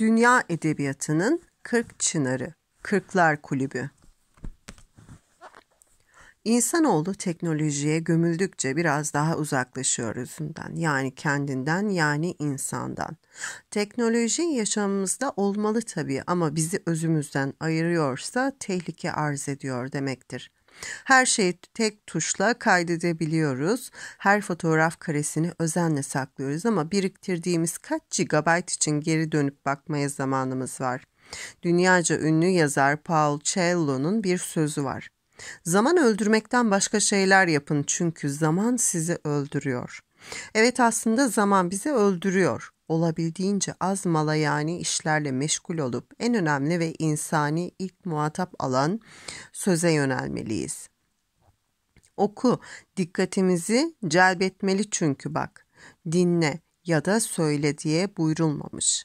Dünya Edebiyatı'nın 40 Çınarı, Kırklar Kulübü. İnsanoğlu teknolojiye gömüldükçe biraz daha uzaklaşıyor özünden. Yani kendinden yani insandan. Teknoloji yaşamımızda olmalı tabii ama bizi özümüzden ayırıyorsa tehlike arz ediyor demektir. Her şeyi tek tuşla kaydedebiliyoruz. Her fotoğraf karesini özenle saklıyoruz ama biriktirdiğimiz kaç GB için geri dönüp bakmaya zamanımız var. Dünyaca ünlü yazar Paul Coelho'nun bir sözü var. Zaman öldürmekten başka şeyler yapın çünkü zaman sizi öldürüyor. Evet aslında zaman bizi öldürüyor. Olabildiğince az mala yani işlerle meşgul olup en önemli ve insani ilk muhatap alan söze yönelmeliyiz. Oku, dikkatimizi celbetmeli çünkü bak. Dinle ya da söyle diye buyurulmamış.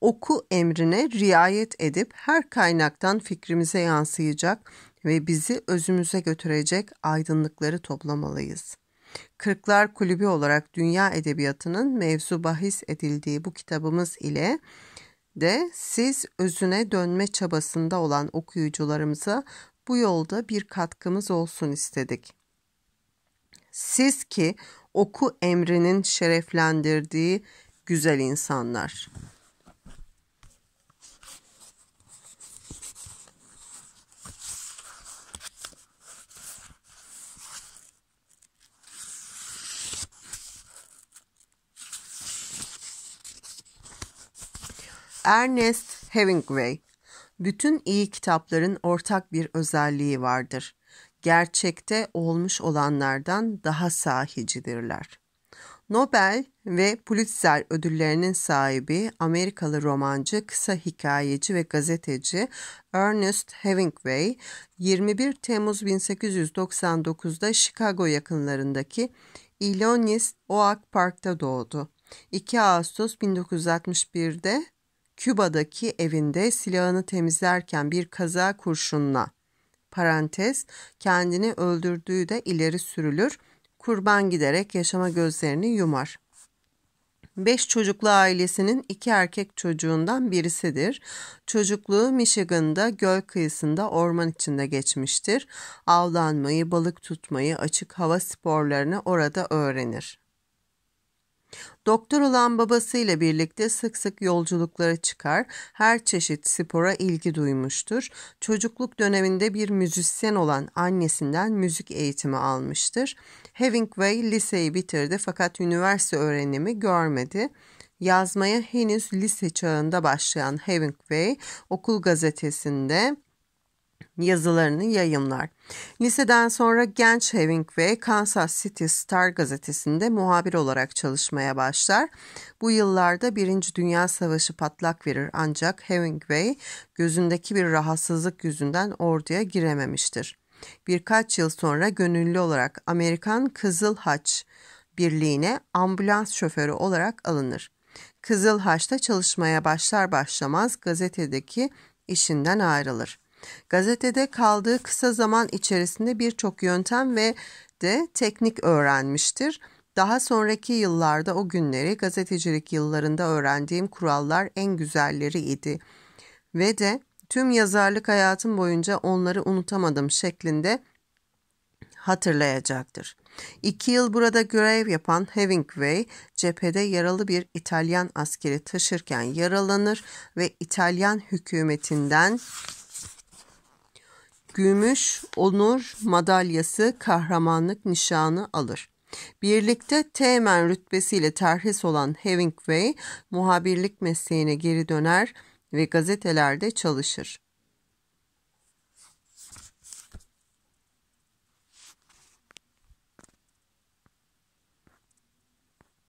Oku emrine riayet edip her kaynaktan fikrimize yansıyacak ve bizi özümüze götürecek aydınlıkları toplamalıyız. Kırklar Kulübü olarak dünya edebiyatının mevzu bahis edildiği bu kitabımız ile de siz özüne dönme çabasında olan okuyucularımıza bu yolda bir katkımız olsun istedik. Siz ki oku emrinin şereflendirdiği güzel insanlar. Ernest Hemingway Bütün iyi kitapların ortak bir özelliği vardır. Gerçekte olmuş olanlardan daha sahicidirler. Nobel ve Pulitzer ödüllerinin sahibi Amerikalı romancı, kısa hikayeci ve gazeteci Ernest Hemingway 21 Temmuz 1899'da Chicago yakınlarındaki Illinois Oak Park'ta doğdu. 2 Ağustos 1961'de Küba'daki evinde silahını temizlerken bir kaza kurşunla parantez kendini öldürdüğü de ileri sürülür. Kurban giderek yaşama gözlerini yumar. Beş çocuklu ailesinin iki erkek çocuğundan birisidir. Çocukluğu Michigan'da göl kıyısında orman içinde geçmiştir. Avlanmayı, balık tutmayı, açık hava sporlarını orada öğrenir. Doktor olan babasıyla birlikte sık sık yolculuklara çıkar, her çeşit spora ilgi duymuştur. Çocukluk döneminde bir müzisyen olan annesinden müzik eğitimi almıştır. Hemingway liseyi bitirdi fakat üniversite öğrenimi görmedi. Yazmaya henüz lise çağında başlayan Hemingway okul gazetesinde yazılarını yayımlar. Liseden sonra genç Hemingway Kansas City Star gazetesinde muhabir olarak çalışmaya başlar. Bu yıllarda Birinci Dünya Savaşı patlak verir ancak Hemingway gözündeki bir rahatsızlık yüzünden orduya girememiştir. Birkaç yıl sonra gönüllü olarak Amerikan Kızıl Haç Birliği'ne ambulans şoförü olarak alınır. Kızıl Haç'ta çalışmaya başlar başlamaz gazetedeki işinden ayrılır. Gazetede kaldığı kısa zaman içerisinde birçok yöntem ve de teknik öğrenmiştir. Daha sonraki yıllarda o günleri gazetecilik yıllarında öğrendiğim kurallar en güzelleri idi. Ve de tüm yazarlık hayatım boyunca onları unutamadım şeklinde hatırlayacaktır. İki yıl burada görev yapan Hemingway cephede yaralı bir İtalyan askeri taşırken yaralanır ve İtalyan hükümetinden gümüş onur madalyası kahramanlık nişanı alır. Birlikte Teğmen rütbesiyle terhis olan Hemingway muhabirlik mesleğine geri döner ve gazetelerde çalışır.